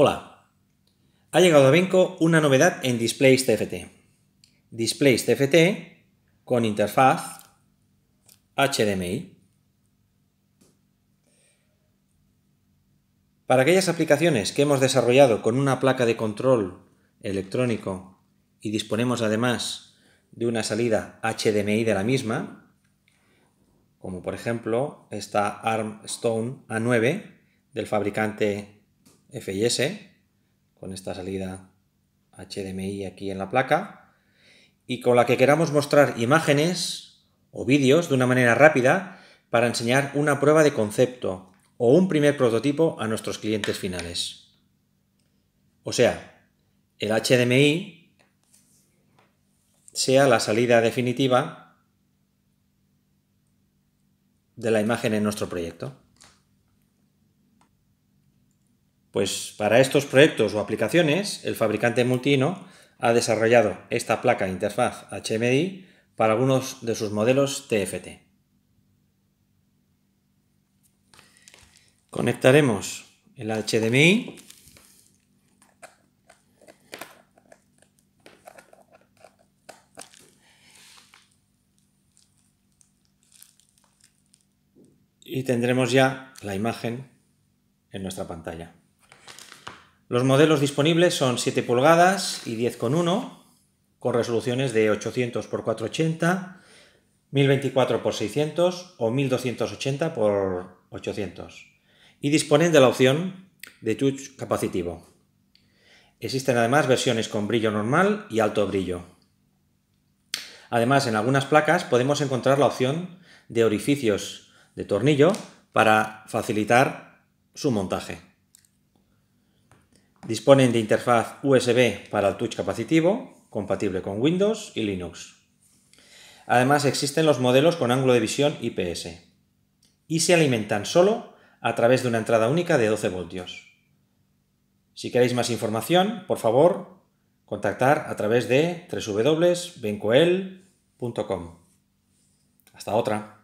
Hola, ha llegado a Benco una novedad en Displays TFT. Displays TFT con interfaz HDMI. Para aquellas aplicaciones que hemos desarrollado con una placa de control electrónico y disponemos además de una salida HDMI de la misma, como por ejemplo esta Armstone A9 del fabricante F y S, con esta salida HDMI aquí en la placa, y con la que queramos mostrar imágenes o vídeos de una manera rápida para enseñar una prueba de concepto o un primer prototipo a nuestros clientes finales. O sea, el HDMI sea la salida definitiva de la imagen en nuestro proyecto. Pues para estos proyectos o aplicaciones, el fabricante Multino ha desarrollado esta placa interfaz HMI para algunos de sus modelos TFT. Conectaremos el HDMI y tendremos ya la imagen en nuestra pantalla. Los modelos disponibles son 7 pulgadas y 10,1 con resoluciones de 800 x 480, 1024 x 600 o 1280 x 800 y disponen de la opción de touch capacitivo. Existen además versiones con brillo normal y alto brillo. Además, en algunas placas podemos encontrar la opción de orificios de tornillo para facilitar su montaje. Disponen de interfaz USB para el touch capacitivo, compatible con Windows y Linux. Además existen los modelos con ángulo de visión IPS y se alimentan solo a través de una entrada única de 12 voltios. Si queréis más información, por favor, contactar a través de www.bencoel.com. Hasta otra.